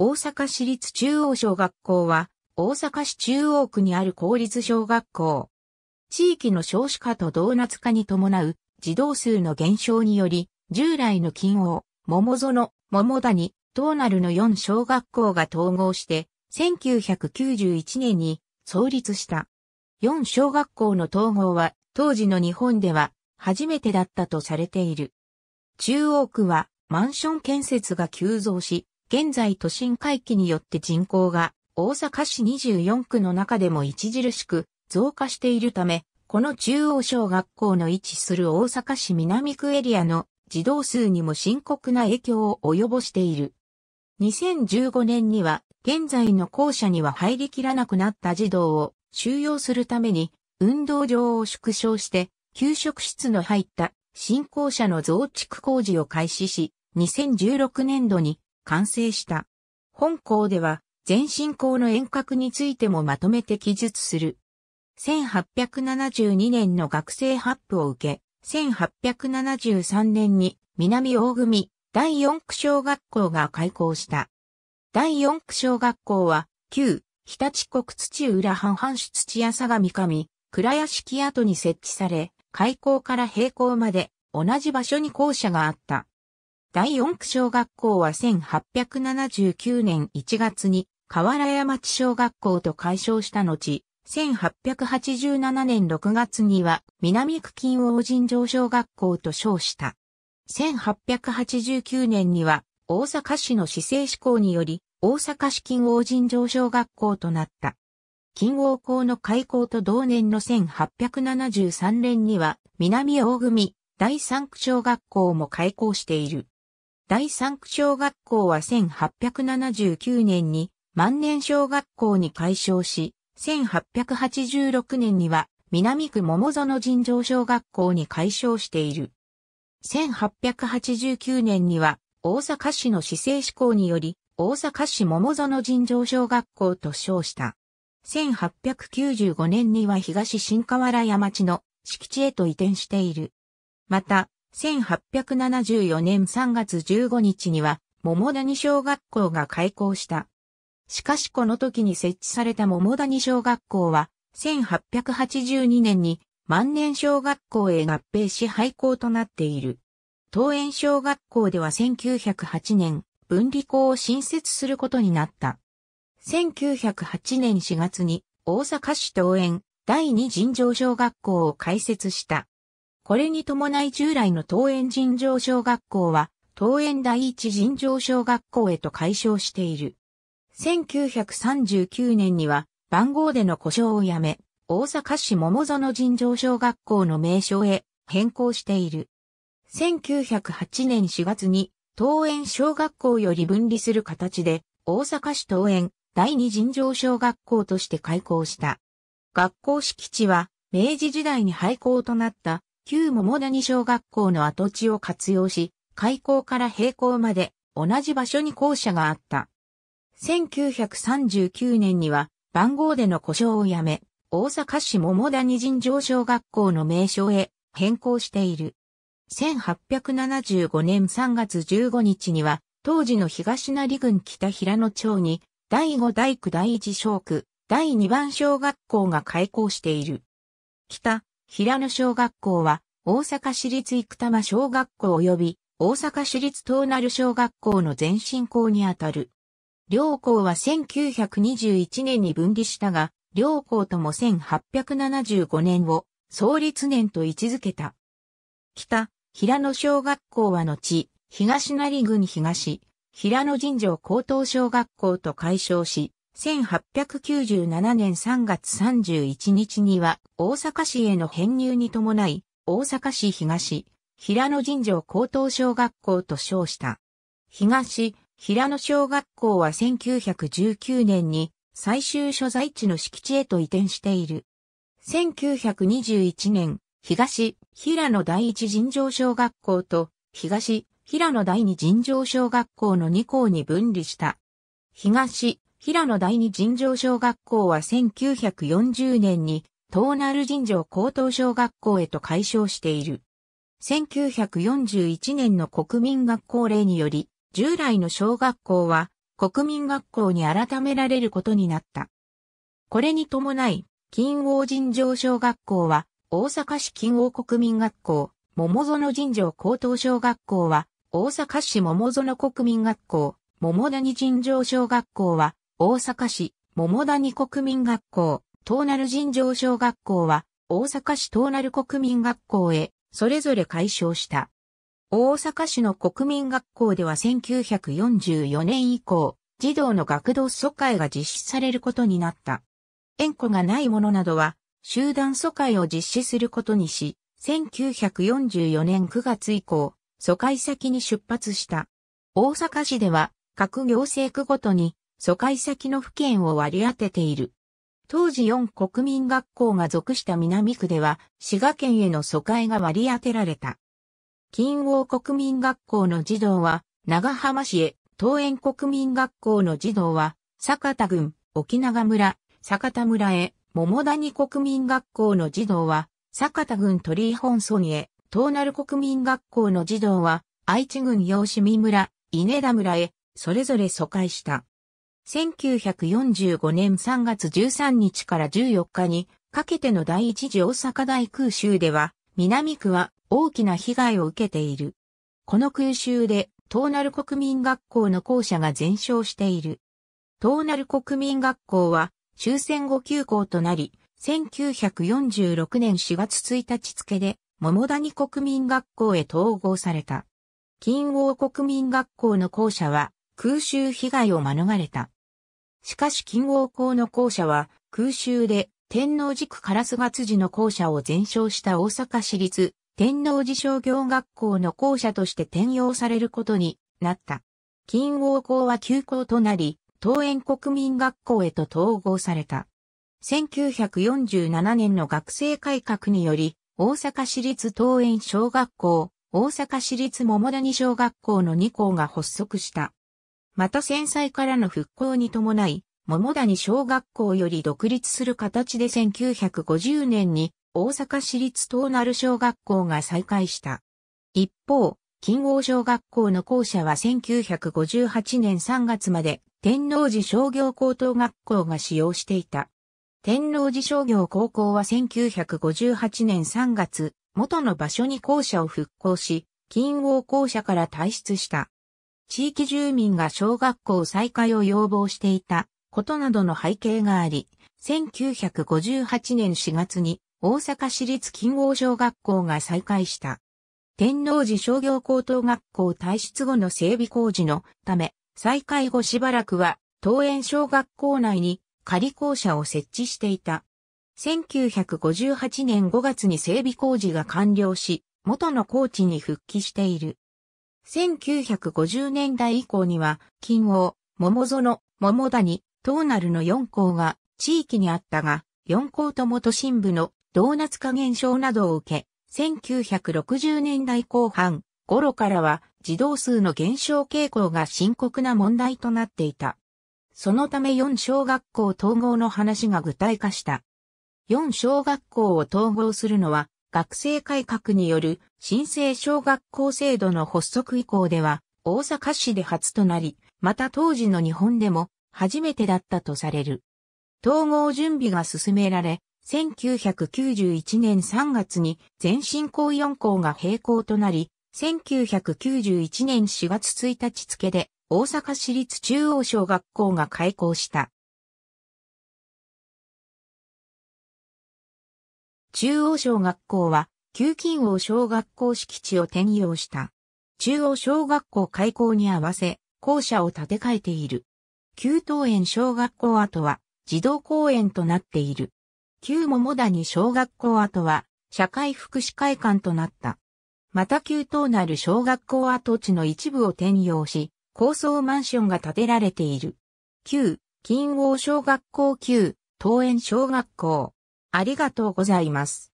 大阪市立中央小学校は、大阪市中央区にある公立小学校。地域の少子化とドーナツ化に伴う児童数の減少により、従来の金王、桃園、桃谷、東ナルの4小学校が統合して、1991年に創立した。4小学校の統合は、当時の日本では初めてだったとされている。中央区はマンション建設が急増し、現在都心回帰によって人口が大阪市24区の中でも著しく増加しているため、この中央小学校の位置する大阪市南区エリアの児童数にも深刻な影響を及ぼしている。2015年には現在の校舎には入りきらなくなった児童を収容するために運動場を縮小して給食室の入った新校舎の増築工事を開始し、2016年度に完成した。本校では、前進校の遠隔についてもまとめて記述する。1872年の学生発布を受け、1873年に南大組第四区小学校が開校した。第四区小学校は、旧、日立国土浦半半市土屋相模上、倉屋敷跡に設置され、開校から閉校まで同じ場所に校舎があった。第四区小学校は1879年1月に河原屋町小学校と解消した後、1887年6月には南区金王神城小学校と称した。1889年には大阪市の市政施行により大阪市金王神城小学校となった。金王校の開校と同年の1873年には南大組第三区小学校も開校している。第三区小学校は1879年に万年小学校に改称し、1886年には南区桃園尋常小学校に改称している。1889年には大阪市の市政施行により大阪市桃園尋常小学校と称した。1895年には東新河原山地の敷地へと移転している。また、1874年3月15日には、桃谷小学校が開校した。しかしこの時に設置された桃谷小学校は、1882年に万年小学校へ合併し廃校となっている。桃園小学校では1908年、分離校を新設することになった。1908年4月に大阪市桃園第二尋常小学校を開設した。これに伴い従来の東園尋常小学校は、東園第一尋常小学校へと解消している。1939年には、番号での故障をやめ、大阪市桃園尋常小学校の名称へ変更している。1908年4月に、東園小学校より分離する形で、大阪市東園第二尋常小学校として開校した。学校敷地は、明治時代に廃校となった旧桃谷小学校の跡地を活用し、開校から閉校まで同じ場所に校舎があった。1939年には番号での故障をやめ、大阪市桃谷尋常小学校の名称へ変更している。1875年3月15日には、当時の東成郡北平野町に、第5大区第1小区、第2番小学校が開校している。北、平野小学校は、大阪市立生玉小学校及び、大阪市立東成小学校の前身校にあたる。両校は1921年に分離したが、両校とも1875年を創立年と位置づけた。北、平野小学校は後、東成郡東、平野神城高等小学校と解消し、1897年3月31日には大阪市への編入に伴い、大阪市東、平野尋常高等小学校と称した。東、平野小学校は1919年に最終所在地の敷地へと移転している。1921年、東、平野第一尋常小学校と東、平野第二尋常小学校の2校に分離した。東、平野第二尋常小学校は1940年に東鳴尋常高等小学校へと改称している。1941年の国民学校令により、従来の小学校は国民学校に改められることになった。これに伴い、金王尋常小学校は大阪市金王国民学校、桃園尋常高等小学校は大阪市桃園国民学校、桃谷尋常小学校は、大阪市桃谷国民学校、東鳴尋常小学校は、大阪市東鳴国民学校へ、それぞれ改称した。大阪市の国民学校では1944年以降、児童の学童疎開が実施されることになった。縁故がない者などは、集団疎開を実施することにし、1944年9月以降、疎開先に出発した。大阪市では、各行政区ごとに、疎開先の府県を割り当てている。当時4国民学校が属した南区では、滋賀県への疎開が割り当てられた。金王国民学校の児童は、長浜市へ、東園国民学校の児童は、坂田郡、沖永村、坂田村へ、桃谷国民学校の児童は、坂田郡鳥居本村へ、東鳴国民学校の児童は、愛知郡洋市見村、稲田村へ、それぞれ疎開した。1945年3月13日から14日にかけての第一次大阪大空襲では、南区は大きな被害を受けている。この空襲で、東鳴国民学校の校舎が全焼している。東鳴国民学校は終戦後休校となり、1946年4月1日付で、桃谷国民学校へ統合された。金王国民学校の校舎は空襲被害を免れた。しかし金王校の校舎は空襲で天王寺区烏賀辻の校舎を全焼した大阪市立天王寺商業学校の校舎として転用されることになった。金王校は休校となり、東園国民学校へと統合された。1947年の学生改革により、大阪市立東園小学校、大阪市立桃谷小学校の2校が発足した。また戦災からの復興に伴い、桃谷小学校より独立する形で1950年に大阪市立東る小学校が再開した。一方、金王小学校の校舎は1958年3月まで天王寺商業高等学校が使用していた。天王寺商業高校は1958年3月、元の場所に校舎を復興し、金王校舎から退出した。地域住民が小学校再開を要望していたことなどの背景があり、1958年4月に大阪市立金剛小学校が再開した。天王寺商業高等学校退出後の整備工事のため、再開後しばらくは、東園小学校内に仮校舎を設置していた。1958年5月に整備工事が完了し、元の高地に復帰している。1950年代以降には、金王、桃園、桃谷、東なるの4校が地域にあったが、4校とも都心部のドーナツ化現象などを受け、1960年代後半頃からは児童数の減少傾向が深刻な問題となっていた。そのため4小学校統合の話が具体化した。4小学校を統合するのは学生改革による新生小学校制度の発足以降では大阪市で初となり、また当時の日本でも初めてだったとされる。統合準備が進められ、1991年3月に全新校4校が並行となり、1991年4月1日付で大阪市立中央小学校が開校した。中央小学校は、旧金王小学校敷地を転用した。中央小学校開校に合わせ、校舎を建て替えている。旧東園小学校跡は、児童公園となっている。旧桃谷小学校跡は、社会福祉会館となった。また旧東なる小学校跡地の一部を転用し、高層マンションが建てられている。旧、金王小学校旧、東園小学校、ありがとうございます。